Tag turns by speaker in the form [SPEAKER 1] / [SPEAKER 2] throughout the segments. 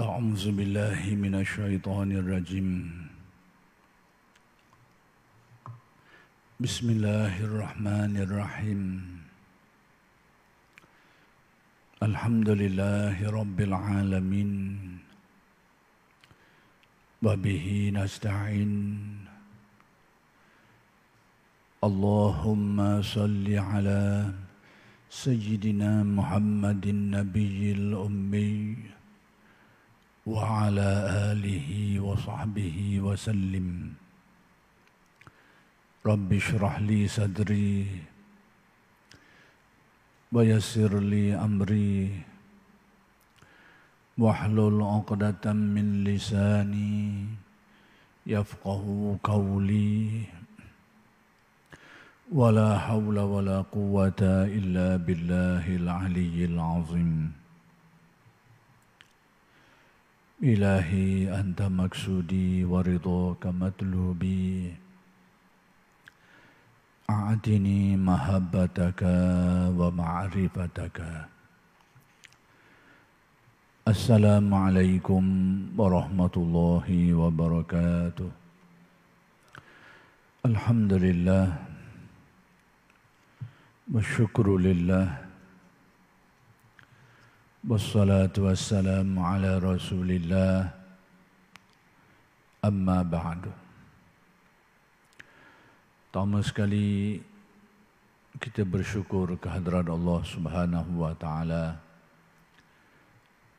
[SPEAKER 1] أعوذ بالله من الشيطان الرجيم بسم الله الرحمن الرحيم الحمد لله رب العالمين وبه نستعين اللهم صل على سيدنا محمد النبي الأمي وعلى آله وصحبه وسلم رب اشرح لي صدري ويسر لي أمري واحلل عقدة من لساني يفقه قولي ولا حول ولا قوة إلا بالله العلي العظيم إلهي أنت مقصودي ورضاك مطلوبي أعطني محبتك ومعرفتك السلام عليكم ورحمة الله وبركاته الحمد لله والشكر لله والصلاة والسلام على رسول الله أما Tama sekali kita bersyukur kehadiran Allah Subhanahu Wa Taala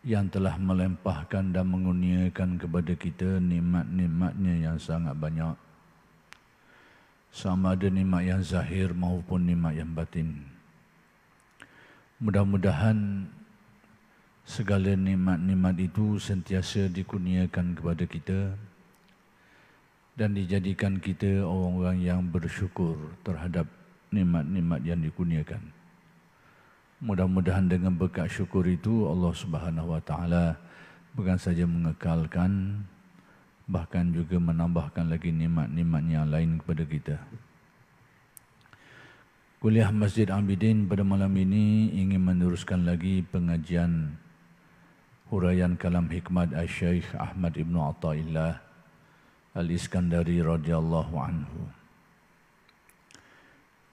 [SPEAKER 1] yang telah melempahkan dan menguniakan kepada kita nikmat-nikmatnya yang sangat banyak sama ada nikmat yang zahir maupun nikmat yang batin mudah-mudahan segala nikmat-nikmat itu sentiasa dikurniakan kepada kita dan dijadikan kita orang-orang yang bersyukur terhadap nikmat-nikmat yang dikurniakan. Mudah-mudahan dengan bekas syukur itu Allah Subhanahu wa taala bukan saja mengekalkan bahkan juga menambahkan lagi nikmat-nikmat yang lain kepada kita. Kuliah Masjid Abidin pada malam ini ingin meneruskan lagi pengajian Huraian kalam hikmat Al-Syeikh Ahmad Ibn Atta'illah Al-Iskandari radhiyallahu anhu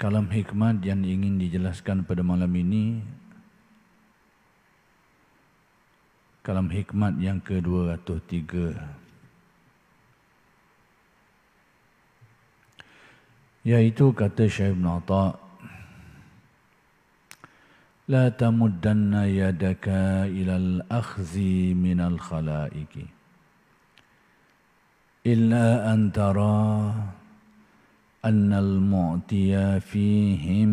[SPEAKER 1] Kalam hikmat yang ingin dijelaskan pada malam ini Kalam hikmat yang ke-203 Iaitu kata Syekh Ibn Atta' لا تمدن يدك إلى الأخذ من الخلائق إلا أن ترى أن المعطي فيهم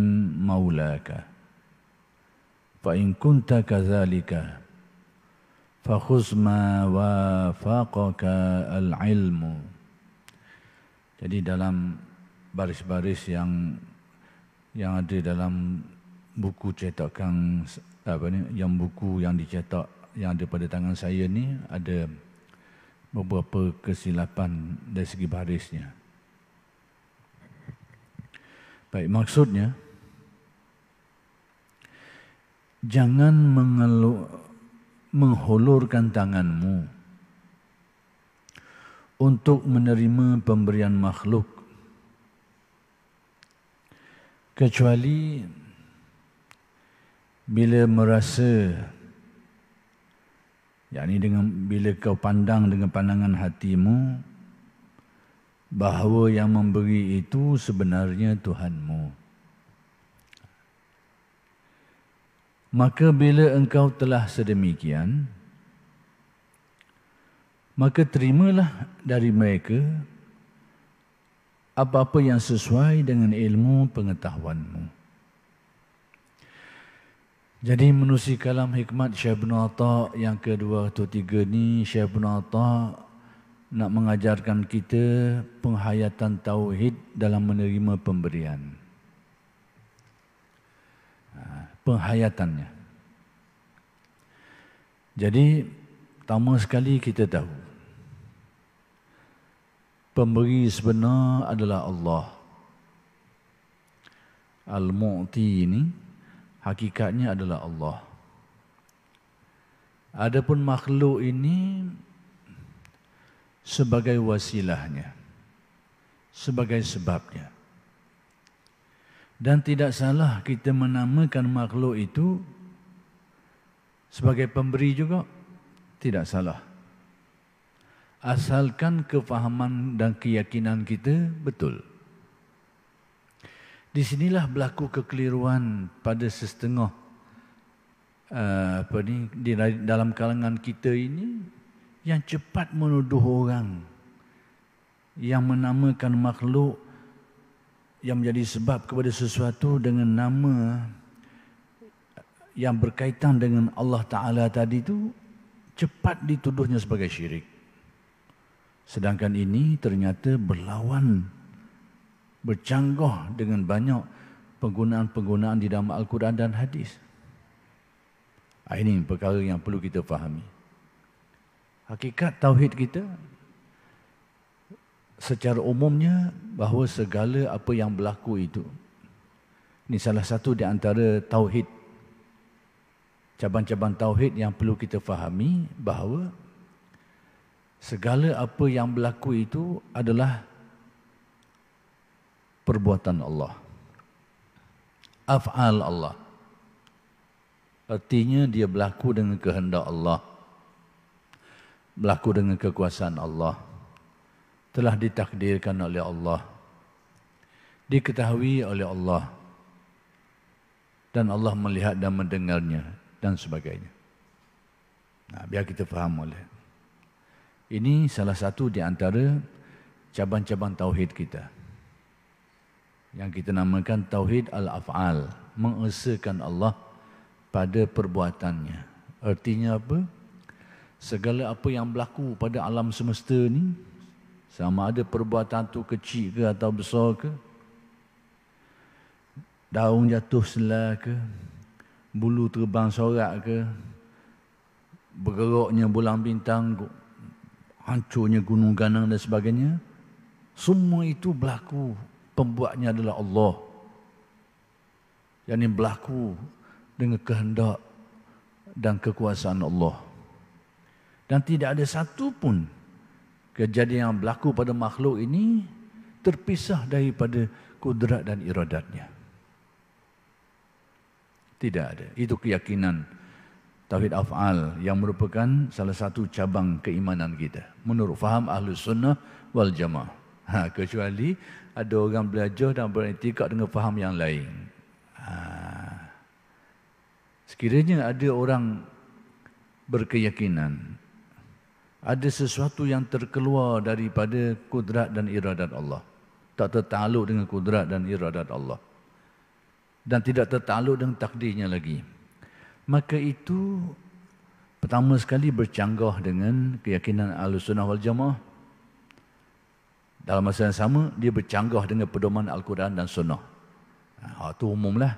[SPEAKER 1] مولاك فإن كنت كذلك فخذ ما وافقك العلم Jadi dalam baris-baris yang yang ada dalam buku cetakan apa ni yang buku yang dicetak yang ada pada tangan saya ni ada beberapa kesilapan dari segi barisnya. Baik, maksudnya jangan mengelu, mengholurkan tanganmu untuk menerima pemberian makhluk kecuali bila merasa yakni dengan bila kau pandang dengan pandangan hatimu bahawa yang memberi itu sebenarnya Tuhanmu maka bila engkau telah sedemikian maka terimalah dari mereka apa-apa yang sesuai dengan ilmu pengetahuanmu jadi menusi kalam hikmat Syekh Ibn Atta yang ke-203 ni Syekh Ibn Atta nak mengajarkan kita penghayatan tauhid dalam menerima pemberian. Ha, penghayatannya. Jadi pertama sekali kita tahu pemberi sebenar adalah Allah. Al-Mu'ti ini hakikatnya adalah Allah. Adapun makhluk ini sebagai wasilahnya, sebagai sebabnya. Dan tidak salah kita menamakan makhluk itu sebagai pemberi juga, tidak salah. Asalkan kefahaman dan keyakinan kita betul. Betul. Di sinilah berlaku kekeliruan pada setengah eh, apa ni di dalam kalangan kita ini yang cepat menuduh orang yang menamakan makhluk yang menjadi sebab kepada sesuatu dengan nama yang berkaitan dengan Allah Taala tadi itu cepat dituduhnya sebagai syirik. Sedangkan ini ternyata berlawan bercanggah dengan banyak penggunaan-penggunaan di dalam Al-Quran dan hadis. Ah, ini perkara yang perlu kita fahami. Hakikat tauhid kita secara umumnya bahawa segala apa yang berlaku itu ini salah satu di antara tauhid cabang-cabang tauhid yang perlu kita fahami bahawa segala apa yang berlaku itu adalah perbuatan Allah. Af'al Allah. Artinya dia berlaku dengan kehendak Allah. Berlaku dengan kekuasaan Allah. Telah ditakdirkan oleh Allah. Diketahui oleh Allah. Dan Allah melihat dan mendengarnya. Dan sebagainya. Nah, biar kita faham oleh. Ini salah satu di antara cabang-cabang tauhid kita yang kita namakan Tauhid Al-Af'al mengesahkan Allah pada perbuatannya artinya apa? segala apa yang berlaku pada alam semesta ni sama ada perbuatan tu kecil ke atau besar ke daun jatuh selah ke bulu terbang sorak ke bergeroknya bulan bintang ke, hancurnya gunung ganang dan sebagainya semua itu berlaku pembuatnya adalah Allah. Yang ini berlaku dengan kehendak dan kekuasaan Allah. Dan tidak ada satu pun kejadian yang berlaku pada makhluk ini terpisah daripada kudrat dan iradatnya. Tidak ada. Itu keyakinan tawhid Af'al yang merupakan salah satu cabang keimanan kita. Menurut faham Ahlus Sunnah wal Jamaah. Ha, kecuali ada orang belajar dan beriktikad dengan faham yang lain. Ha. Sekiranya ada orang berkeyakinan, ada sesuatu yang terkeluar daripada kudrat dan iradat Allah. Tak tertaluk dengan kudrat dan iradat Allah. Dan tidak tertaluk dengan takdirnya lagi. Maka itu pertama sekali bercanggah dengan keyakinan Ahlus Sunnah wal Jamaah. Dalam masa yang sama, dia bercanggah dengan pedoman Al-Quran dan Sunnah. Hal itu ha, umumlah.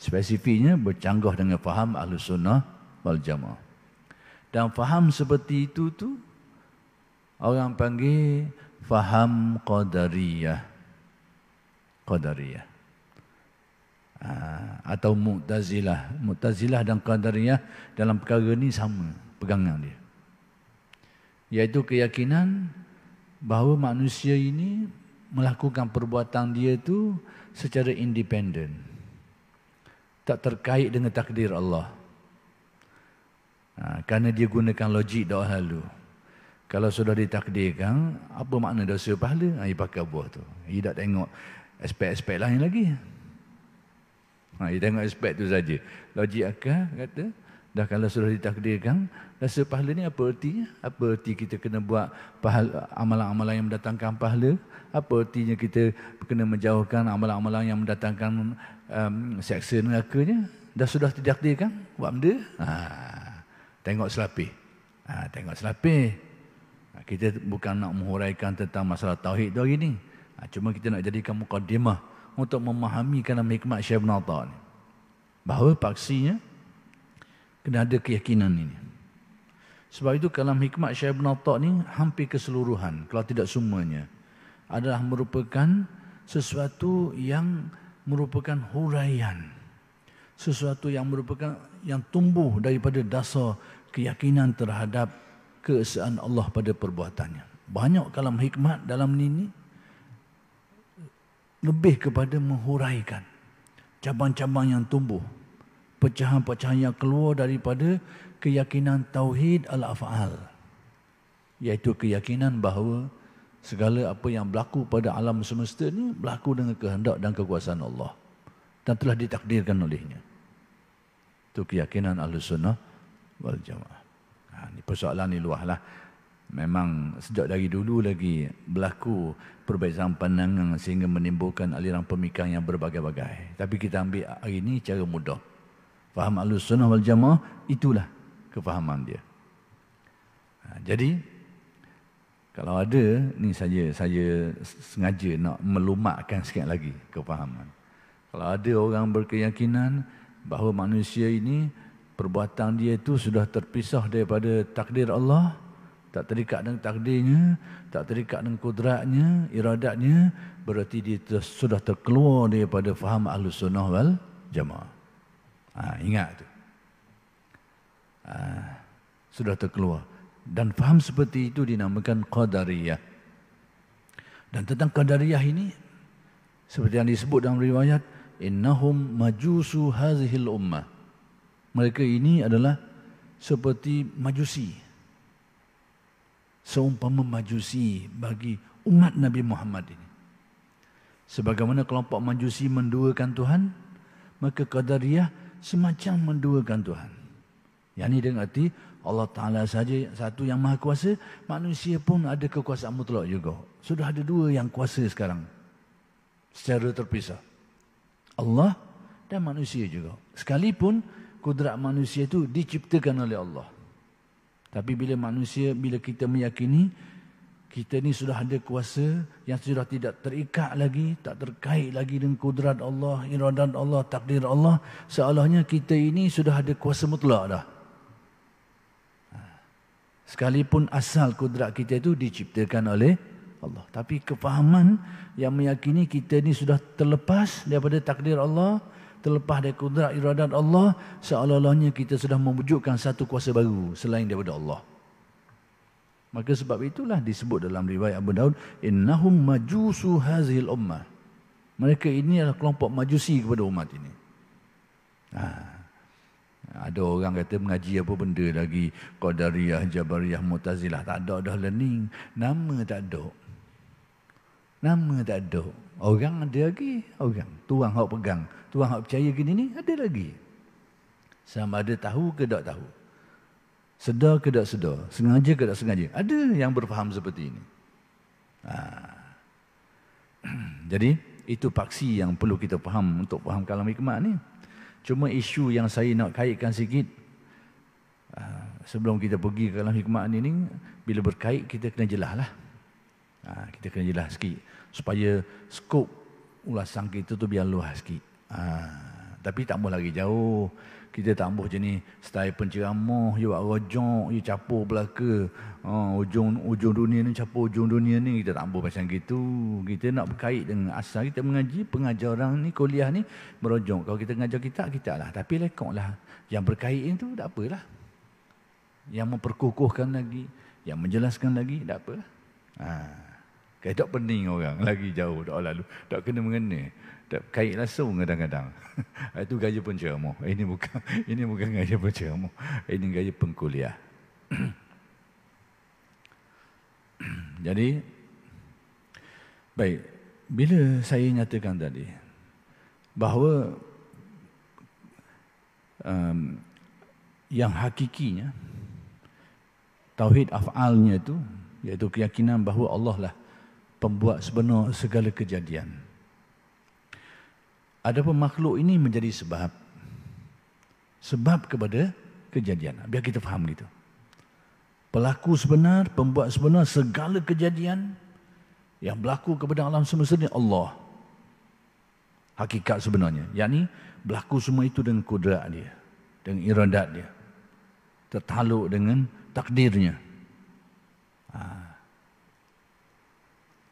[SPEAKER 1] Spesifiknya bercanggah dengan faham Ahlu Sunnah wal Jamaah. Dan faham seperti itu tu orang panggil faham Qadariyah. Qadariyah. Ha, atau Mu'tazilah. Mu'tazilah dan Qadariyah dalam perkara ini sama pegangan dia. Iaitu keyakinan bahawa manusia ini melakukan perbuatan dia tu secara independen tak terkait dengan takdir Allah ha, kerana dia gunakan logik doa lalu kalau sudah ditakdirkan apa makna dosa pahala ha, dia pakai buah tu dia tak tengok aspek-aspek lain lagi ha, dia tengok aspek tu saja logik akal kata Dah kalau sudah ditakdirkan, rasa pahala ni apa artinya? Apa arti kita kena buat pahala, amalan-amalan yang mendatangkan pahala? Apa artinya kita kena menjauhkan amalan-amalan yang mendatangkan um, seksa nerakanya? Dah sudah ditakdirkan, buat benda? Ha, tengok selapih. Ha, tengok selapih. Ha, kita bukan nak menghuraikan tentang masalah tauhid hari ini. Ha, cuma kita nak jadikan mukaddimah untuk memahami kanan hikmat Syekh bin Atta ni. Bahawa paksinya, kena ada keyakinan ini. Sebab itu kalam hikmat Syekh Ibn Attaq ini hampir keseluruhan, kalau tidak semuanya, adalah merupakan sesuatu yang merupakan huraian. Sesuatu yang merupakan yang tumbuh daripada dasar keyakinan terhadap keesaan Allah pada perbuatannya. Banyak kalam hikmat dalam ini lebih kepada menghuraikan cabang-cabang yang tumbuh pecahan-pecahan yang keluar daripada keyakinan tauhid al-af'al iaitu keyakinan bahawa segala apa yang berlaku pada alam semesta ini berlaku dengan kehendak dan kekuasaan Allah dan telah ditakdirkan olehnya itu keyakinan ahli sunnah wal jamaah ha, ini persoalan ini luah lah memang sejak dari dulu lagi berlaku perbezaan pandangan sehingga menimbulkan aliran pemikiran yang berbagai-bagai tapi kita ambil hari ini cara mudah faham ahlu sunnah wal jamaah itulah kefahaman dia ha, jadi kalau ada ni saja saya sengaja nak melumakkan sikit lagi kefahaman kalau ada orang berkeyakinan bahawa manusia ini perbuatan dia itu sudah terpisah daripada takdir Allah tak terikat dengan takdirnya tak terikat dengan kudratnya iradatnya berarti dia sudah terkeluar daripada faham ahlu sunnah wal jamaah Ha, ingat tu. Ha, sudah terkeluar. Dan faham seperti itu dinamakan Qadariyah. Dan tentang Qadariyah ini, seperti yang disebut dalam riwayat, Innahum majusu hazihil ummah. Mereka ini adalah seperti majusi. Seumpama majusi bagi umat Nabi Muhammad ini. Sebagaimana kelompok majusi menduakan Tuhan, maka Qadariyah semacam menduakan Tuhan. Yang ini dengan arti Allah Ta'ala saja satu yang maha kuasa, manusia pun ada kekuasaan mutlak juga. Sudah ada dua yang kuasa sekarang. Secara terpisah. Allah dan manusia juga. Sekalipun kudrat manusia itu diciptakan oleh Allah. Tapi bila manusia, bila kita meyakini kita ni sudah ada kuasa yang sudah tidak terikat lagi, tak terkait lagi dengan kudrat Allah, iradat Allah, takdir Allah. Seolahnya kita ini sudah ada kuasa mutlak dah. Ha. Sekalipun asal kudrat kita itu diciptakan oleh Allah. Tapi kefahaman yang meyakini kita ini sudah terlepas daripada takdir Allah, terlepas dari kudrat iradat Allah, seolah-olahnya kita sudah membujukkan satu kuasa baru selain daripada Allah. Maka sebab itulah disebut dalam riwayat Abu Daud innahum majusu hazil ummah. Mereka ini adalah kelompok majusi kepada umat ini. Ha. Ada orang kata mengaji apa benda lagi Qadariyah, Jabariyah, Mutazilah Tak ada dah learning Nama tak ada Nama tak ada Orang ada lagi Orang Tuang hak pegang Tuang hak percaya gini ni Ada lagi Sama ada tahu ke tak tahu Sedar ke tak sedar? Sengaja ke tak sengaja? Ada yang berfaham seperti ini. Ha. Jadi, itu paksi yang perlu kita faham untuk faham kalam hikmat ni. Cuma isu yang saya nak kaitkan sikit, ha, sebelum kita pergi ke kalam hikmat ni, ni bila berkait kita kena jelah lah. Ha, kita kena jelah sikit. Supaya skop ulasan kita tu biar luas sikit. Ha, tapi tak boleh lagi jauh kita tambah je ni style penceramah je buat rojok je capur belaka ha, ujung ujung dunia ni capur ujung dunia ni kita tambah macam gitu kita nak berkait dengan asal kita mengaji pengajar orang ni kuliah ni merojong. kalau kita mengajar kita kita lah tapi lekok lah yang berkait itu tak apalah yang memperkukuhkan lagi yang menjelaskan lagi tak apalah ha. Ah, Kayak tak pening orang lagi jauh dah lalu tak kena mengenai tak kait langsung kadang-kadang. Ah, itu gaya penceramah. Eh, ini bukan ini bukan gaya penceramah. Eh, ini gaya pengkuliah. Jadi baik bila saya nyatakan tadi bahawa um, yang hakikinya tauhid afalnya itu iaitu keyakinan bahawa Allah lah pembuat sebenar segala kejadian. Adapun makhluk ini menjadi sebab sebab kepada kejadian. Biar kita faham gitu. Pelaku sebenar, pembuat sebenar segala kejadian yang berlaku kepada alam semesta ini Allah. Hakikat sebenarnya. Yang ini berlaku semua itu dengan kudrat dia. Dengan iradat dia. Tertaluk dengan takdirnya. Ha.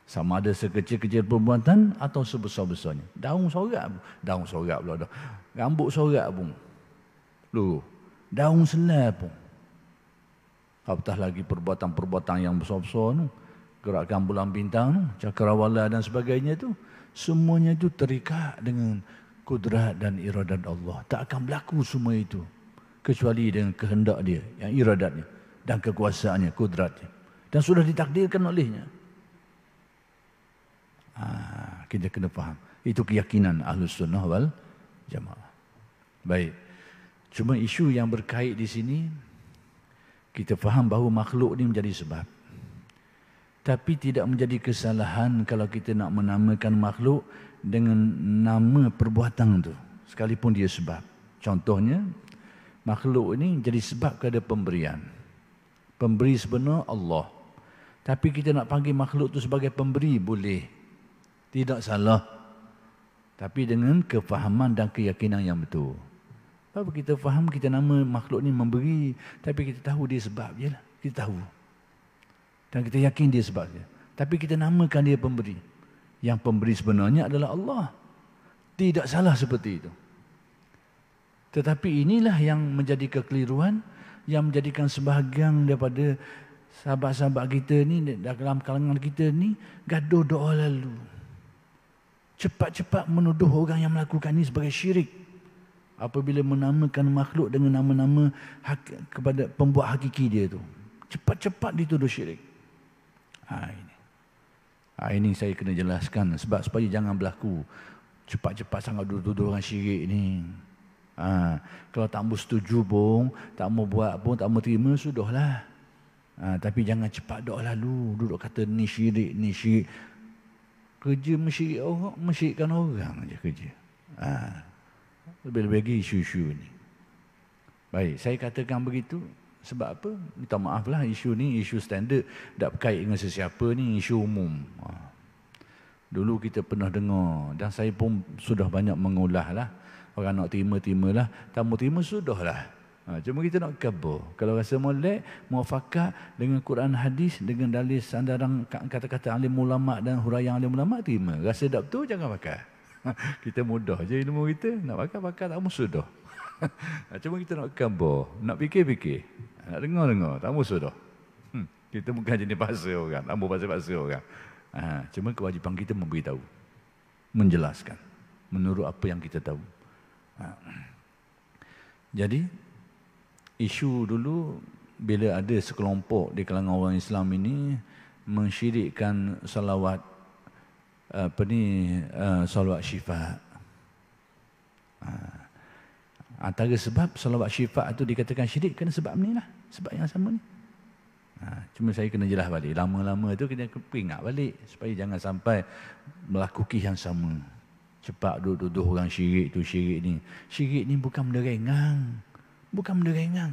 [SPEAKER 1] Sama ada sekecil-kecil perbuatan atau sebesar-besarnya. Daun sorak. Daun sorak pula dah. Rambut sorak pun. Luruh. Daun selai pun. Apatah lagi perbuatan-perbuatan yang besar-besar tu. Gerakan bulan bintang tu. Cakrawala dan sebagainya tu. Semuanya itu terikat dengan kudrat dan iradat Allah. Tak akan berlaku semua itu. Kecuali dengan kehendak dia. Yang iradatnya. Dan kekuasaannya, kudratnya. Dan sudah ditakdirkan olehnya. Ha, kita kena faham. Itu keyakinan Ahlus Sunnah wal Jamaah. Baik. Cuma isu yang berkait di sini, kita faham bahawa makhluk ini menjadi sebab. Tapi tidak menjadi kesalahan kalau kita nak menamakan makhluk dengan nama perbuatan tu, Sekalipun dia sebab. Contohnya, makhluk ini jadi sebab kepada pemberian. Pemberi sebenar Allah. Tapi kita nak panggil makhluk tu sebagai pemberi, boleh tidak salah tapi dengan kefahaman dan keyakinan yang betul sebab kita faham kita nama makhluk ni memberi tapi kita tahu dia sebab jelah kita tahu dan kita yakin dia sebab dia tapi kita namakan dia pemberi yang pemberi sebenarnya adalah Allah tidak salah seperti itu tetapi inilah yang menjadi kekeliruan yang menjadikan sebahagian daripada sahabat-sahabat kita ni dalam kalangan kita ni gaduh doa lalu cepat-cepat menuduh orang yang melakukan ini sebagai syirik apabila menamakan makhluk dengan nama-nama hak, kepada pembuat hakiki dia itu, cepat-cepat dituduh syirik ha, ini ha, ini saya kena jelaskan sebab supaya jangan berlaku cepat-cepat sangat tuduh duduk orang syirik ni ha, kalau tak mau setuju pun tak mau buat pun tak mau terima sudahlah ha, tapi jangan cepat doa lalu duduk kata ni syirik ni syirik kerja mesyik orang, mesyikkan orang aja kerja. Ha. Lebih-lebih isu-isu ni. Baik, saya katakan begitu. Sebab apa? Minta maaf lah, isu ni isu standard. Tak berkait dengan sesiapa ni, isu umum. Ha. Dulu kita pernah dengar dan saya pun sudah banyak mengulah lah. Orang nak terima, terima lah. Tak mau terima, sudah lah. Ha, cuma kita nak kabur. Kalau rasa molek, muafakat dengan Quran hadis, dengan dalil sandaran kata-kata alim ulama dan huraian alim ulama, terima. Rasa tak betul, jangan pakai. kita mudah je ilmu kita. Nak pakai, pakai tak musuh dah. Ha, cuma kita nak kabur. Nak fikir-fikir. Nak dengar-dengar, tak musuh dah. Hmm, kita bukan jenis paksa orang. Tak paksa paksa orang. Ha, cuma kewajipan kita memberitahu. Menjelaskan. Menurut apa yang kita tahu. Ha. Jadi, isu dulu bila ada sekelompok di kalangan orang Islam ini mensyirikkan salawat apa ni eh, salawat syifa. Ha. Antara sebab salawat syifa itu dikatakan syirik kerana sebab ni lah. Sebab yang sama ni. Ha, cuma saya kena jelas balik. Lama-lama tu kena peringat balik. Supaya jangan sampai melakuki yang sama. Cepat duduk-duduk orang syirik tu syirik ni. Syirik ni bukan benda rengang bukan benda ringan.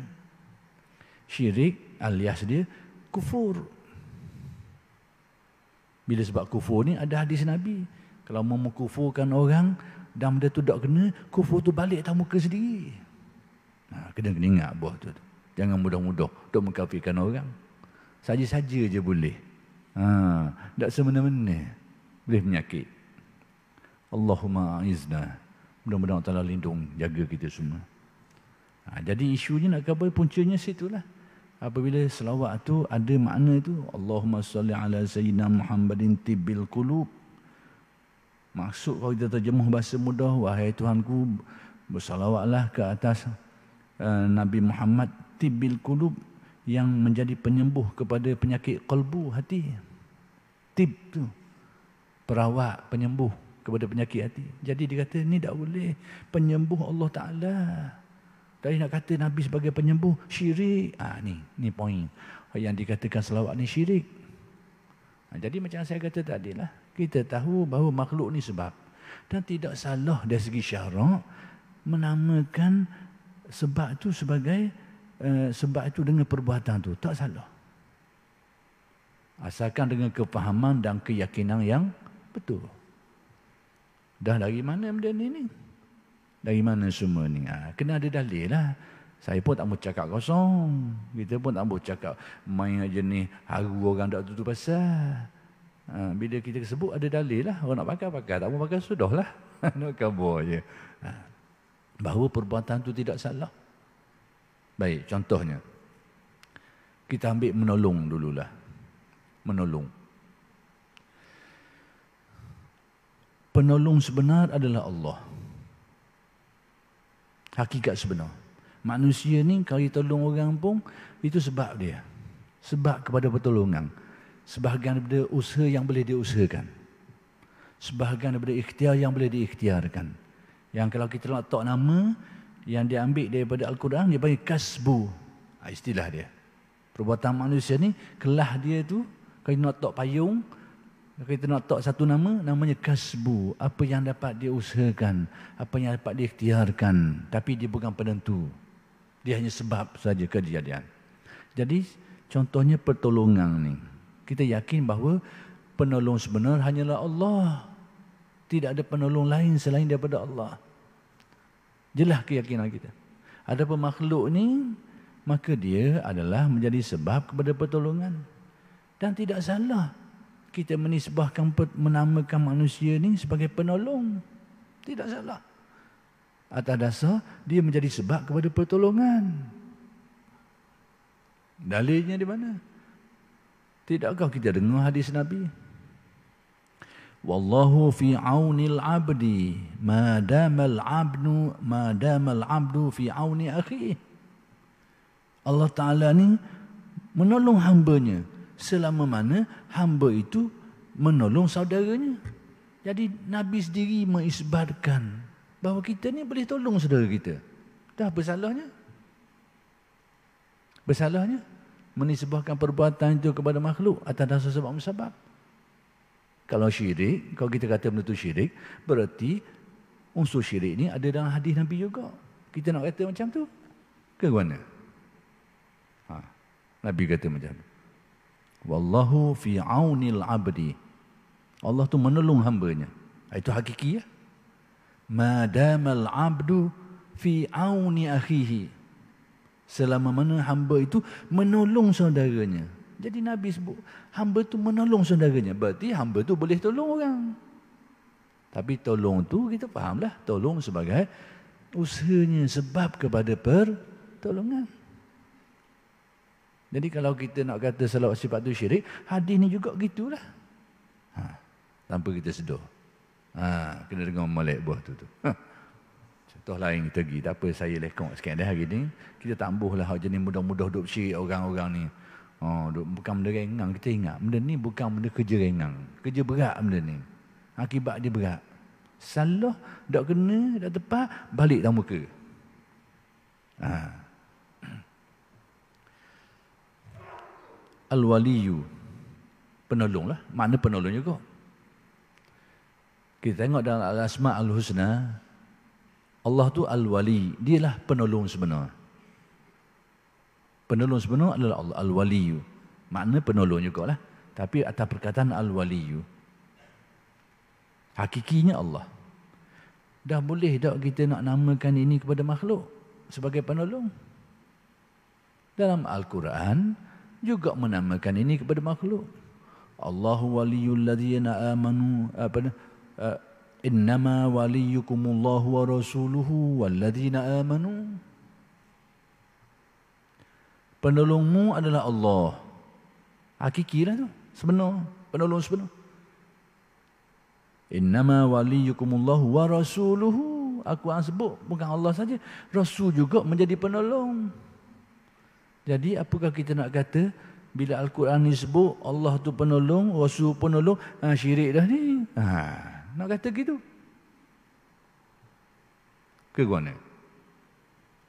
[SPEAKER 1] Syirik alias dia kufur. Bila sebab kufur ni ada hadis Nabi. Kalau mau mengkufurkan orang dan benda tu tak kena, kufur tu balik tak muka sendiri. Ha, kena, kena ingat buah tu. Jangan mudah-mudah untuk mengkafirkan orang. Saja-saja je boleh. Ha, tak semena-mena. Boleh menyakit. Allahumma aizna. Mudah-mudahan Allah lindung jaga kita semua. Ha, jadi isunya nak apa puncanya situlah. Apabila selawat tu ada makna tu Allahumma salli ala sayyidina Muhammadin tibbil qulub. Maksud kalau kita terjemah bahasa mudah wahai Tuhanku bersalawatlah ke atas uh, Nabi Muhammad tibbil qulub yang menjadi penyembuh kepada penyakit kalbu hati. Tib tu perawat penyembuh kepada penyakit hati. Jadi dia kata ni tak boleh penyembuh Allah Taala. Tapi nak kata Nabi sebagai penyembuh syirik. Ah ha, ni, ni poin. Yang dikatakan selawat ni syirik. Ha, jadi macam saya kata tadi lah. Kita tahu bahawa makhluk ni sebab. Dan tidak salah dari segi syarak menamakan sebab tu sebagai uh, sebab itu dengan perbuatan tu tak salah asalkan dengan kefahaman dan keyakinan yang betul dah lagi mana benda ni ni dari mana semua ni? Ha, kena ada dalil lah. Saya pun tak mahu cakap kosong. Kita pun tak mahu cakap main aja ni haru orang tak tutup pasal. Ha, bila kita sebut ada dalil lah. Orang nak pakai, pakai. Tak mahu pakai, sudah lah. nak kabur je. Ha, ah, bahawa perbuatan tu tidak salah. Baik, contohnya. Kita ambil menolong dululah. Menolong. Penolong sebenar adalah Allah. Allah hakikat sebenar. Manusia ni kalau dia tolong orang pun itu sebab dia. Sebab kepada pertolongan. Sebahagian daripada usaha yang boleh diusahakan. Sebahagian daripada ikhtiar yang boleh diikhtiarkan. Yang kalau kita nak tak nama yang diambil daripada Al-Quran dia panggil kasbu. Ha, istilah dia. Perbuatan manusia ni kelah dia tu kalau nak tak payung kita nak tok satu nama namanya kasbu apa yang dapat dia usahakan apa yang dapat dia ikhtiarkan tapi dia bukan penentu dia hanya sebab saja kejadian jadi contohnya pertolongan ni kita yakin bahawa penolong sebenar hanyalah Allah tidak ada penolong lain selain daripada Allah jelas keyakinan kita ada makhluk ni maka dia adalah menjadi sebab kepada pertolongan dan tidak salah kita menisbahkan menamakan manusia ni sebagai penolong. Tidak salah. Atas dasar dia menjadi sebab kepada pertolongan. Dalilnya di mana? Tidakkah kita dengar hadis Nabi? Wallahu fi aunil abdi ma damal abnu ma damal abdu fi auni akhi. Allah Taala ni menolong hamba-Nya selama mana hamba itu menolong saudaranya. Jadi Nabi sendiri mengisbarkan bahawa kita ni boleh tolong saudara kita. Dah bersalahnya? Bersalahnya? Menisbahkan perbuatan itu kepada makhluk atas dasar sebab-sebab. Kalau syirik, kalau kita kata benda itu syirik, berarti unsur syirik ini ada dalam hadis Nabi juga. Kita nak kata macam tu? Ke mana? Ha. Nabi kata macam tu. Wallahu fi aunil abdi. Allah tu menolong hambanya. Ah, itu hakiki ya. Madamal abdu fi auni akhihi. Selama mana hamba itu menolong saudaranya. Jadi Nabi sebut hamba tu menolong saudaranya. Berarti hamba tu boleh tolong orang. Tapi tolong tu kita fahamlah. Tolong sebagai usahanya sebab kepada pertolongan. Jadi kalau kita nak kata selawat sifat tu syirik, hadis ni juga gitulah. Ha, tanpa kita sedar. Ha, kena dengar malik buah tu tu. Ha. Contoh lain kita pergi. Tak apa saya lekong sikit dah hari ni. Kita tambuh lah jenis mudah-mudah duduk syirik orang-orang ni. Oh, ha, duk, bukan benda ringan. Kita ingat benda ni bukan benda kerja ringan. Kerja berat benda ni. Akibat dia berat. Salah, tak kena, tak tepat, balik dalam muka. Haa. al-waliyu penolong lah. mana penolong juga kita tengok dalam al-asma al-husna Allah tu al-wali dia lah penolong sebenar penolong sebenar adalah Allah al-waliyu Mana penolong juga lah tapi atas perkataan al-waliyu hakikinya Allah dah boleh dah kita nak namakan ini kepada makhluk sebagai penolong dalam al-Quran juga menamakan ini kepada makhluk. Allahu waliyul ladzina amanu apa ni? Eh, innama waliyukumullahu wa rasuluhu walladzina amanu. Penolongmu adalah Allah. Hakiki lah tu. Sebenar. Penolong sebenar. Innama waliyukumullahu wa rasuluhu. Aku yang sebut. Bukan Allah saja. Rasul juga menjadi penolong. Penolong. Jadi apakah kita nak kata bila Al-Quran ni sebut Allah tu penolong, Rasul penolong, ha, syirik dah ni. Ha, nak kata gitu. Ke mana?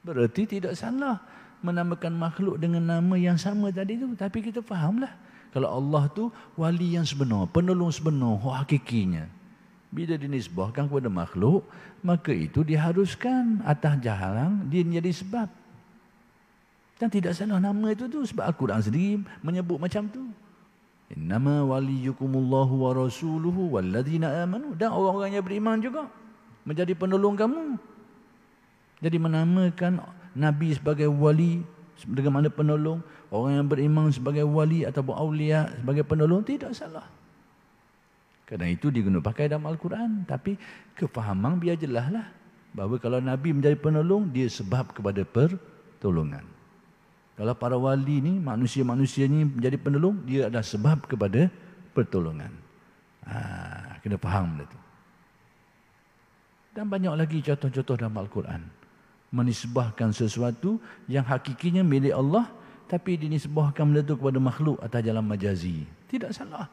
[SPEAKER 1] Berarti tidak salah menamakan makhluk dengan nama yang sama tadi tu. Tapi kita fahamlah. Kalau Allah tu wali yang sebenar, penolong sebenar, hakikinya. Bila dinisbahkan kepada makhluk, maka itu diharuskan atas jahalang, dia menjadi sebab. Dan tidak salah nama itu tu sebab Al-Quran sendiri menyebut macam tu. nama waliyukumullahu wa rasuluhu walladzina amanu. Dan orang-orang yang beriman juga menjadi penolong kamu. Jadi menamakan Nabi sebagai wali dengan mana penolong. Orang yang beriman sebagai wali atau awliya sebagai penolong tidak salah. Kerana itu digunakan pakai dalam Al-Quran. Tapi kefahaman biar jelaslah. Bahawa kalau Nabi menjadi penolong, dia sebab kepada pertolongan. Kalau para wali ni, manusia-manusia ni menjadi penolong, dia ada sebab kepada pertolongan. Ha, kena faham benda tu. Dan banyak lagi contoh-contoh dalam Al-Quran. Menisbahkan sesuatu yang hakikinya milik Allah, tapi dinisbahkan benda tu kepada makhluk atau jalan majazi. Tidak salah.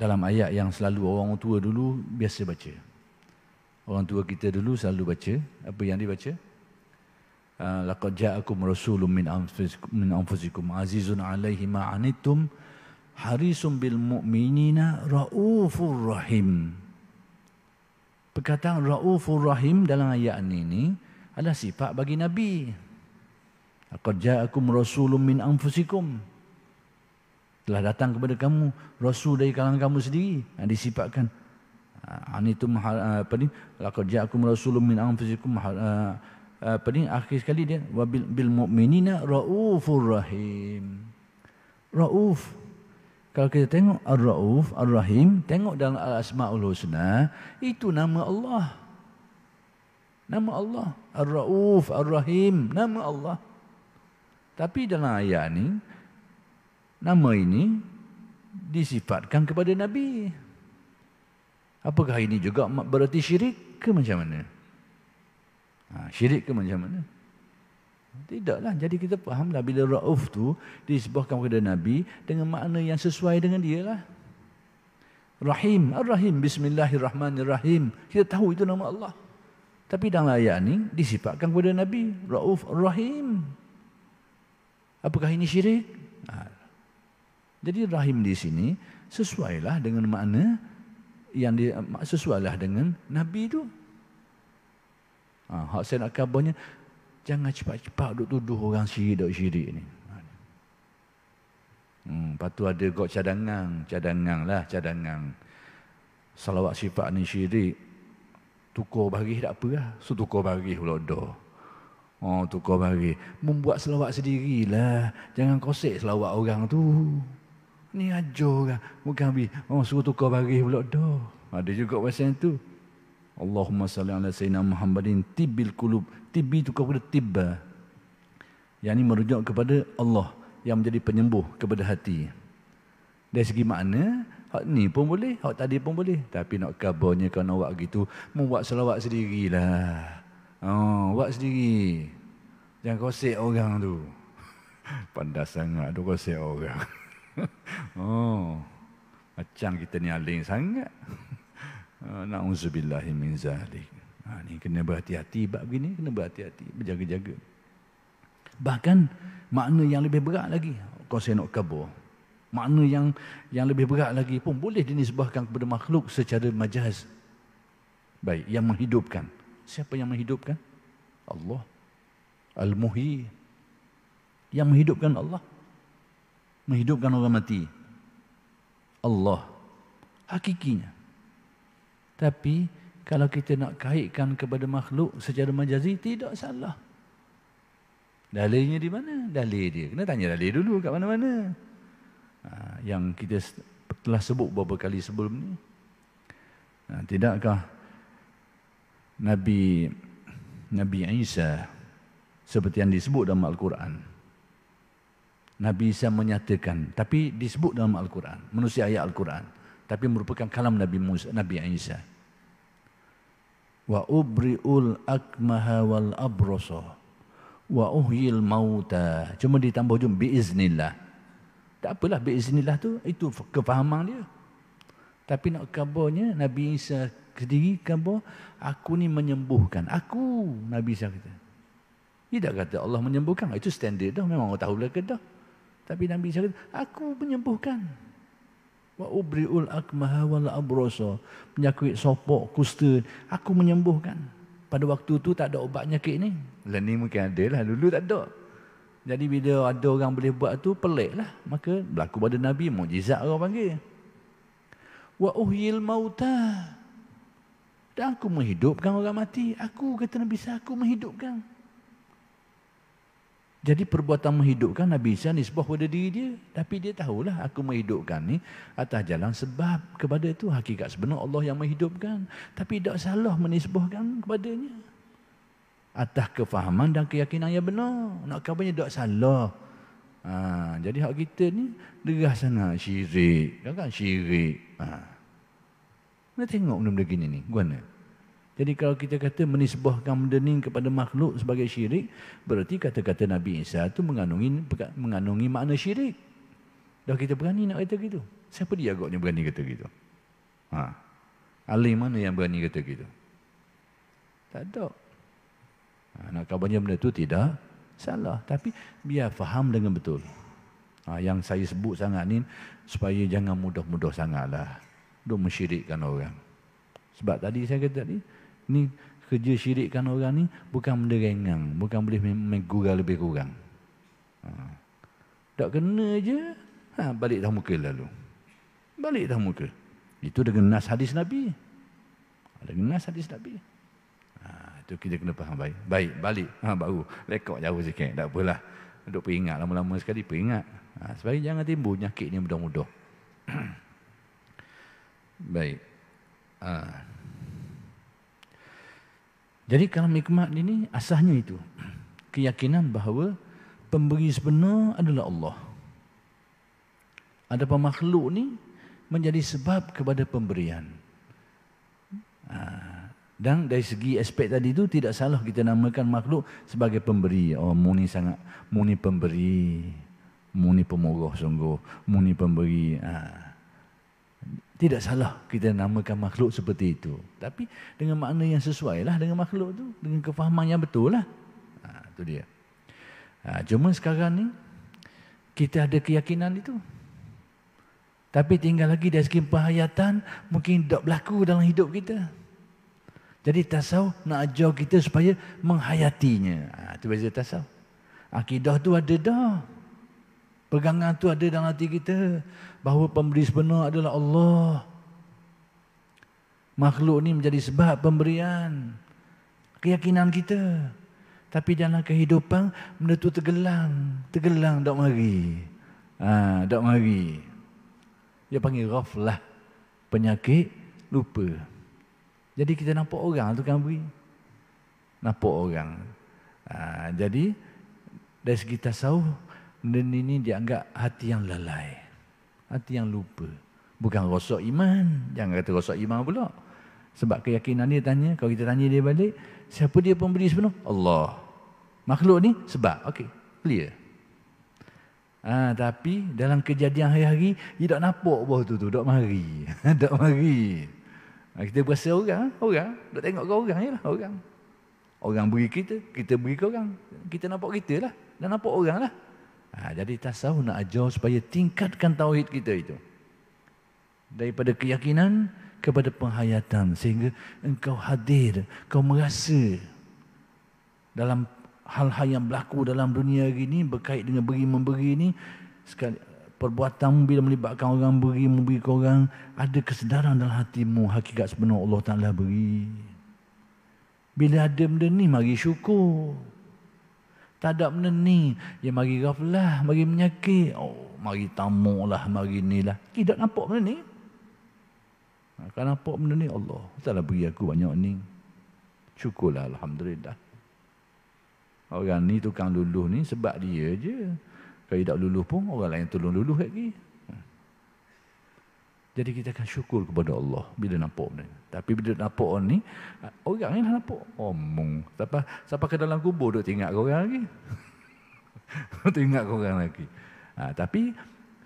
[SPEAKER 1] Dalam ayat yang selalu orang tua dulu biasa baca. Orang tua kita dulu selalu baca. Apa yang dibaca? baca? Ah, laqad ja'akum rasulun min anfusikum min anfusikum azizun 'alaihi ma 'anittum harisun bil mu'minina raufur rahim perkataan raufur rahim dalam ayat ini ada sifat bagi nabi laqad ja'akum rasulun min anfusikum telah datang kepada kamu rasul dari kalangan kamu sendiri yang disifatkan ah, anitum ah, apa ni laqad ja'akum rasulun min anfusikum apa ni akhir sekali dia wabil bil mu'minina raufur rahim rauf kalau kita tengok ar-rauf ar-rahim tengok dalam al-asmaul husna itu nama Allah nama Allah ar-rauf ar-rahim nama Allah tapi dalam ayat ni nama ini disifatkan kepada nabi apakah ini juga berarti syirik ke macam mana Ha, syirik ke macam mana? Tidaklah. Jadi kita fahamlah bila ra'uf tu disebabkan kepada Nabi dengan makna yang sesuai dengan dia lah. Rahim, Ar-Rahim, Bismillahirrahmanirrahim. Kita tahu itu nama Allah. Tapi dalam ayat ni disifatkan kepada Nabi. Ra'uf, Ar-Rahim. Apakah ini syirik? Ha. Jadi Rahim di sini sesuailah dengan makna yang dia, sesuailah dengan Nabi itu. Ha, hak saya nak kabarnya, jangan cepat-cepat duduk tuduh orang syirik dok syirik ha, ni. Hmm, lepas ada got cadangan, cadangan lah, cadangan. Salawat sifat ni syirik, tukar bagi tak apa lah. So tukar barih pula dah. Oh, ha, tukar bagi Membuat selawat sendirilah. Jangan kosek selawat orang tu. Ni ajar orang. Bukan habis. Oh, suruh tukar bagi pula dah. Ada juga pasal tu. Allahumma salli ala sayyidina Muhammadin tibbil kulub. Tibbi itu kepada tibba. Yang ini merujuk kepada Allah yang menjadi penyembuh kepada hati. Dari segi makna, hak ni pun boleh, hak tadi pun boleh. Tapi nak kabarnya kalau nak buat gitu, membuat selawat sendirilah. Oh, buat sendiri. Jangan kosek orang tu. Pandas sangat tu kosek orang. Oh, macam kita ni aling sangat. Ah, Na'udzubillah min zalik. Ha, ah, ini kena berhati-hati bab begini, kena berhati-hati, berjaga-jaga. Bahkan makna yang lebih berat lagi, saya nak kabur. Makna yang yang lebih berat lagi pun boleh dinisbahkan kepada makhluk secara majaz. Baik, yang menghidupkan. Siapa yang menghidupkan? Allah. Al-Muhyi. Yang menghidupkan Allah. Menghidupkan orang mati. Allah. Hakikinya. Tapi kalau kita nak kaitkan kepada makhluk secara majazi tidak salah. Dalilnya di mana? Dalil dia. Kena tanya dalil dulu kat mana-mana. Ha, yang kita telah sebut beberapa kali sebelum ni. Ha, tidakkah Nabi Nabi Isa seperti yang disebut dalam Al-Quran. Nabi Isa menyatakan tapi disebut dalam Al-Quran. Manusia ayat Al-Quran tapi merupakan kalam Nabi Musa, Nabi Isa. Wa ubriul akmaha wal abrasa wa uhyil mauta. Cuma ditambah hujung biiznillah. Tak apalah biiznillah tu itu kefahaman dia. Tapi nak kabarnya Nabi Isa sendiri kabar aku ni menyembuhkan. Aku Nabi Isa kata. Dia tak kata Allah menyembuhkan. Itu standard dah. Memang orang tahu lah ke dah. Tapi Nabi Isa kata, aku menyembuhkan wa ubriul akmaha wal abrosa penyakit sopok kusta aku menyembuhkan pada waktu tu tak ada ubat penyakit ni lah ni mungkin ada lah dulu tak ada jadi bila ada orang boleh buat tu pelik lah maka berlaku pada nabi mukjizat orang panggil wa uhyil mauta dan aku menghidupkan orang mati aku kata nabi saya aku menghidupkan jadi perbuatan menghidupkan Nabi Isa nisbah pada diri dia. Tapi dia tahulah aku menghidupkan ni atas jalan sebab kepada itu hakikat sebenar Allah yang menghidupkan. Tapi tak salah menisbahkan kepadanya. Atas kefahaman dan keyakinan yang benar. Nak kabarnya tak salah. Ha, jadi hak kita ni derah sana syirik. Kan kan syirik. Ha. Nak tengok benda-benda gini ni. Gua nak. Jadi kalau kita kata menisbahkan benda ini kepada makhluk sebagai syirik, berarti kata-kata Nabi Isa itu mengandungi, mengandungi makna syirik. Dah kita berani nak kata gitu. Siapa dia agaknya berani kata gitu? Ha. Alim mana yang berani kata gitu? Tak ada. Ha. Nak kabarnya benda itu tidak salah. Tapi biar faham dengan betul. Ha. Yang saya sebut sangat ini, supaya jangan mudah-mudah sangatlah. Duk mensyirikkan orang. Sebab tadi saya kata tadi, ini kerja syirikkan orang ni bukan benda ringan bukan boleh menggurau lebih kurang ha. tak kena je ha, balik dah muka lalu balik dah muka itu dengan nas hadis Nabi dengan nas hadis Nabi ha, itu kita kena faham baik baik balik ha, baru lekat jauh sikit tak apalah duduk peringat lama-lama sekali peringat ha, sebab jangan timbul nyakit ni mudah-mudah baik ha. Jadi kalau hikmat ini asahnya itu. Keyakinan bahawa pemberi sebenar adalah Allah. Ada pemakhluk ni menjadi sebab kepada pemberian. Ha, dan dari segi aspek tadi itu tidak salah kita namakan makhluk sebagai pemberi. Oh muni sangat, muni pemberi, muni pemogoh sungguh, muni pemberi. Haa. Tidak salah kita namakan makhluk seperti itu. Tapi dengan makna yang sesuai lah dengan makhluk tu. Dengan kefahaman yang betul lah. Ha, itu dia. Ha, cuma sekarang ni, kita ada keyakinan itu. Tapi tinggal lagi dari segi penghayatan, mungkin tak berlaku dalam hidup kita. Jadi tasawuf nak ajar kita supaya menghayatinya. Ha, itu beza tasawuf. Akidah tu ada dah. Pegangan tu ada dalam hati kita bahawa pemberi sebenar adalah Allah. Makhluk ini menjadi sebab pemberian keyakinan kita. Tapi dalam kehidupan benda tu tergelang, tergelang dak mari. Ha, dak mari. Dia panggil ghaflah, penyakit lupa. Jadi kita nampak orang tu kan beri. Nampak orang. Ha, jadi dari segi tasawuf, benda ini dianggap hati yang lalai. Hati yang lupa. Bukan rosak iman. Jangan kata rosak iman pula. Sebab keyakinan dia tanya, kalau kita tanya dia balik, siapa dia pemberi sebenarnya? Allah. Makhluk ni sebab. Okey, clear. Ah, ha, tapi dalam kejadian hari-hari, dia tak nampak bawah tu tu. Tak mari. tak mari. Ha, kita berasa orang. Ah, orang. Tak tengok kau orang. Ya, orang. Orang beri kita, kita beri ke orang. Kita nampak kita lah. Dan nampak orang lah. Ha, jadi tasawuf nak ajar supaya tingkatkan tauhid kita itu. Daripada keyakinan kepada penghayatan. Sehingga engkau hadir, kau merasa dalam hal-hal yang berlaku dalam dunia ini berkait dengan beri-memberi ini sekali perbuatanmu bila melibatkan orang beri memberi ke orang ada kesedaran dalam hatimu hakikat sebenar Allah Taala beri bila ada benda ni mari syukur tak ada benda ni. Dia mari gaflah, mari menyakit. Oh, mari tamu lah, mari ni lah. Tidak nampak benda ni. Kalau nampak benda ni, Allah. Taklah beri aku banyak ni. Syukurlah, Alhamdulillah. Orang ni tukang luluh ni sebab dia je. Kalau dia tak luluh pun, orang lain tolong luluh lagi. Jadi kita akan syukur kepada Allah bila nampak benda ni. Tapi bila dia nampak orang ni, orang ni lah nampak. Omong. Oh, siapa, siapa ke dalam kubur duk tengok kau lagi. tengok kau lagi. Ha, tapi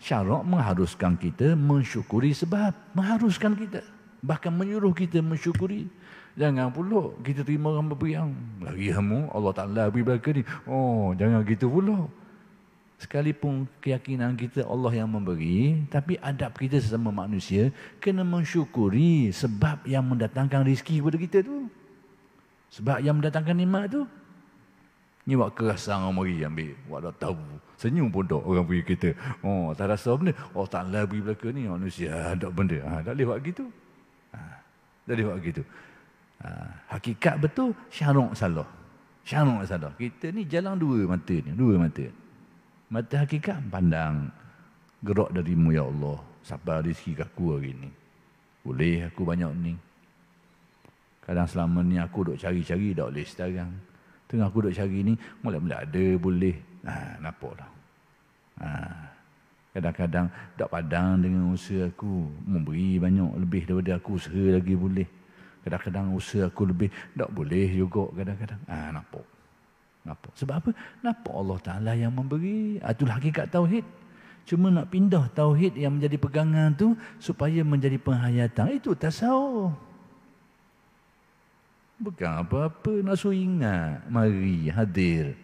[SPEAKER 1] syarak mengharuskan kita mensyukuri sebab. Mengharuskan kita. Bahkan menyuruh kita mensyukuri. Jangan pula kita terima orang berperiang. Lagi kamu Allah Ta'ala beri baga ni. Oh, jangan gitu pula sekalipun keyakinan kita Allah yang memberi, tapi adab kita sesama manusia kena mensyukuri sebab yang mendatangkan rezeki kepada kita tu. Sebab yang mendatangkan nikmat tu. Ni buat kerasan orang mari ambil. Buat dah tahu. Senyum pun dok orang pergi kita. Oh, tak rasa benda. Oh, tak lah pergi belakang ni manusia. dok ah, benda. Ha, tak boleh buat gitu. Ha, tak boleh buat gitu. Ha, hakikat betul, syarung salah. Syarung salah. Kita ni jalan dua mata ni. Dua mata ni. Mata hakikat pandang gerak darimu ya Allah. Sabar rezeki aku hari ni. Boleh aku banyak ni. Kadang selama ni aku duk cari-cari tak boleh sekarang. Tengah aku duk cari ni, mula-mula ada boleh. Ha, nampak lah. Ha. Kadang-kadang tak padang dengan usaha aku. Memberi banyak lebih daripada aku usaha lagi boleh. Kadang-kadang usaha aku lebih. Tak boleh juga kadang-kadang. Ha, nampak. Nampak. Sebab apa? Nampak Allah Ta'ala yang memberi. Ah, itulah hakikat tauhid. Cuma nak pindah tauhid yang menjadi pegangan tu supaya menjadi penghayatan. Itu tasawuf. Bukan apa-apa nak suruh ingat. Mari hadir.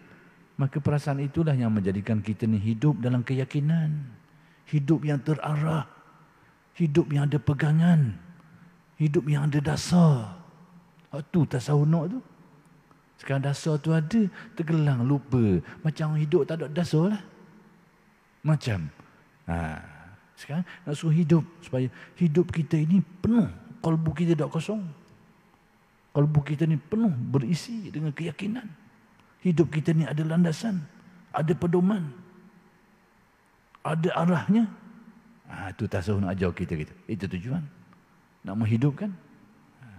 [SPEAKER 1] Maka perasaan itulah yang menjadikan kita ni hidup dalam keyakinan. Hidup yang terarah. Hidup yang ada pegangan. Hidup yang ada dasar. Itu ah, tasawuf nak tu. Tasawunok tu. Sekarang dasar tu ada, tergelang, lupa. Macam hidup tak ada dasar lah. Macam. Ha. Sekarang nak suruh hidup supaya hidup kita ini penuh. Kalau Kalbu kita tak kosong. kalau Kalbu kita ini penuh berisi dengan keyakinan. Hidup kita ini ada landasan. Ada pedoman. Ada arahnya. Ha, itu tak nak ajar kita. Itu tujuan. Nak menghidupkan. Ha.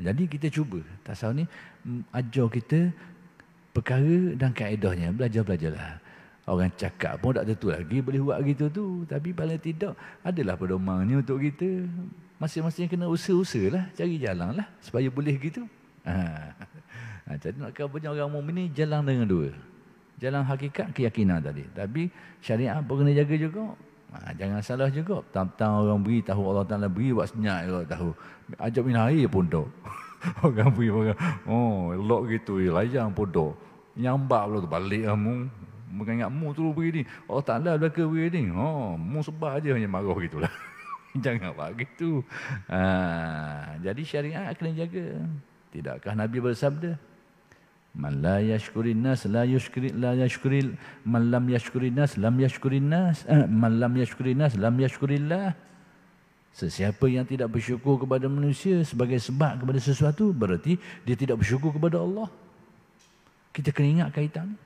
[SPEAKER 1] Jadi kita cuba tak sah ni ajar kita perkara dan kaedahnya. Belajar-belajarlah. Orang cakap pun tak tentu lagi boleh buat gitu tu. Tapi paling tidak adalah pedomannya untuk kita. Masing-masing kena usaha-usaha lah. Cari jalan lah. Supaya boleh gitu. Ha. Jadi nak kata punya orang mu'min ni jalan dengan dua. Jalan hakikat keyakinan tadi. Tapi syariah pun kena jaga juga. Ha, jangan salah juga. Tentang orang beri tahu Allah Ta'ala beri buat senyap kalau tahu. Ajak min hari pun tu. orang beri orang, oh elok gitu, ya, layang pun tu. Nyambak pula tu, balik lah mu. Bukan ingat mu tu beri ni. Allah Ta'ala dah ke beri ni. Oh, mu sebar je hanya marah gitulah. jangan buat gitu. Ha, jadi syariat kena jaga. Tidakkah Nabi bersabda? Man la yashkurin nas la yashkuri la yashkuri man lam yashkurin nas lam yashkurin nas eh, man lam yashkurin nas lam yashkurillah Sesiapa yang tidak bersyukur kepada manusia sebagai sebab kepada sesuatu berarti dia tidak bersyukur kepada Allah. Kita kena ingat kaitan.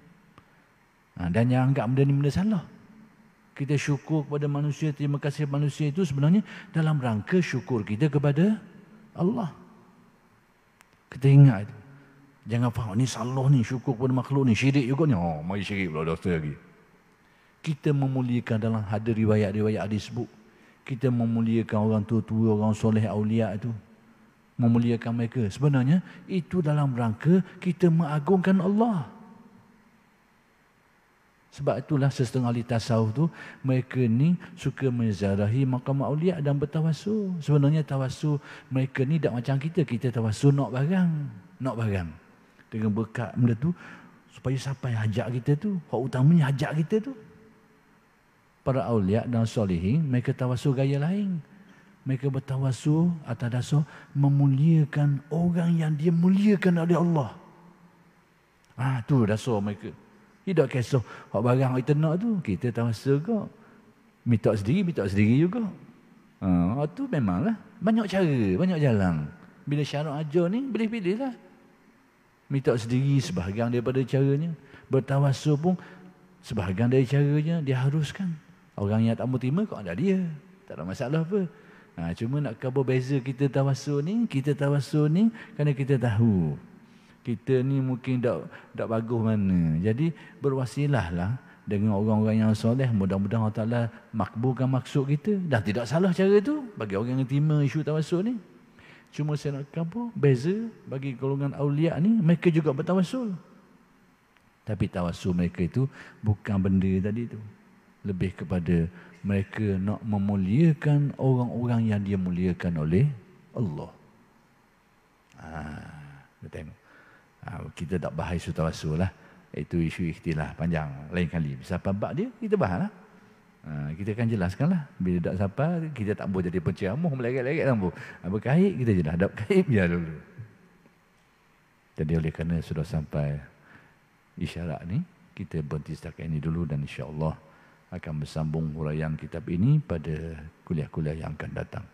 [SPEAKER 1] Ha, dan yang anggap benda ni benda salah. Kita syukur kepada manusia, terima kasih manusia itu sebenarnya dalam rangka syukur kita kepada Allah. Kita ingat itu. Jangan faham, ini salah ni, syukur kepada makhluk ni, syirik juga ni. Oh, mari syirik pula doktor lagi. Kita memuliakan dalam hadir riwayat-riwayat hadis buk. Kita memuliakan orang tua-tua, orang soleh, awliya itu. Memuliakan mereka. Sebenarnya, itu dalam rangka kita mengagungkan Allah. Sebab itulah sesetengah ahli tasawuf tu mereka ni suka menziarahi makam awliya dan bertawasu. Sebenarnya tawasu mereka ni tak macam kita. Kita tawasu nak barang. Nak barang dengan berkat benda tu supaya siapa yang ajak kita tu hak utamanya hajat kita tu para aulia dan solihin mereka tawasul gaya lain mereka bertawasul atas dasar memuliakan orang yang dia muliakan oleh Allah ah tu dasar mereka tidak kisah hak barang hak ternak tu kita tawasul ke minta sendiri minta sendiri juga ah tu memanglah banyak cara banyak jalan bila syarat ajar ni boleh pilih lah minta sendiri sebahagian daripada caranya bertawasul pun sebahagian dari caranya diharuskan orang yang tak mau terima kau ada dia tak ada masalah apa ha, cuma nak kau beza kita tawasul ni kita tawasul ni kerana kita tahu kita ni mungkin tak tak bagus mana jadi berwasilah lah dengan orang-orang yang soleh mudah-mudahan Allah Taala makbulkan maksud kita dan tidak salah cara itu bagi orang yang terima isu tawasul ni Cuma saya nak kata apa? Beza bagi golongan awliya ni, mereka juga bertawasul. Tapi tawasul mereka itu bukan benda tadi itu. Lebih kepada mereka nak memuliakan orang-orang yang dia muliakan oleh Allah. Ha, tengok. Ha, kita tak bahas isu tawasul lah. Itu isu ikhtilah panjang. Lain kali. Siapa bab dia, kita bahas lah. Ha, kita akan jelaskanlah Bila dah sabar, kita tak boleh jadi penciamuh melekat-lekat tak boleh. Ha, berkait, kita jelas. Dap kait, biar dulu. Jadi oleh kerana sudah sampai isyarat ni, kita berhenti setakat ini dulu dan insya Allah akan bersambung huraian kitab ini pada kuliah-kuliah yang akan datang.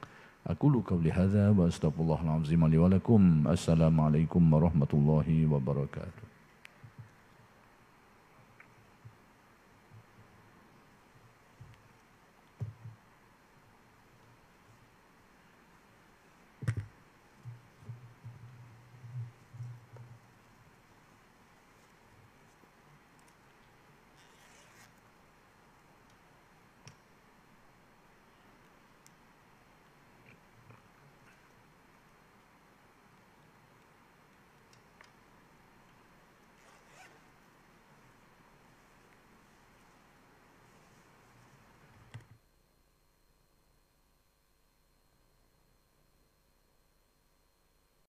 [SPEAKER 1] Aku luka oleh hadha wa astagfirullahaladzim alaikum. Assalamualaikum warahmatullahi wabarakatuh.